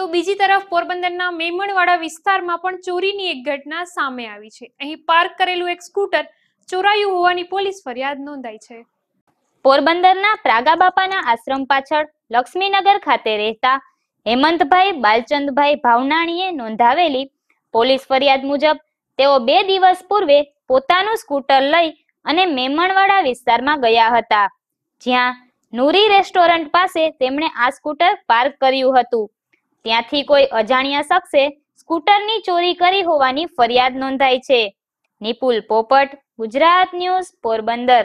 તો બીજી તરફ પોરબંદરના મેમણવાડા વિસ્તારમાં પણ ચોરીની એક ઘટના સામે આવી છે અહીં પાર્ક કરેલું એક સ્કૂટર ચોરાયું હોવાની પોલીસ ફરિયાદ નોંધાઈ છે પોરબંદરના પ્રાગા બાપાના આશ્રમ પાછળ લક્ષ્મીનગર ખાતે રહેતા હેમંતભાઈ બાલચંદભાઈ ભાવનાણીએ નોંધાવેલી પોલીસ ફરિયાદ મુજબ તેઓ બે દિવસ પૂર્વે પોતાનું સ્કૂટર લઈ અને મેમણવાડા વિસ્તારમાં ગયા હતા જ્યાં નૂરી રેસ્ટોરન્ટ પાસે તેમણે આ સ્કૂટર પાર્ક કર્યું હતું ત્યાંથી કોઈ અજાણ્યા શખ્સે સ્કૂટરની ચોરી કરી હોવાની ફરિયાદ નોંધાઈ છે નિપુલ પોપટ ગુજરાત ન્યૂઝ પોરબંદર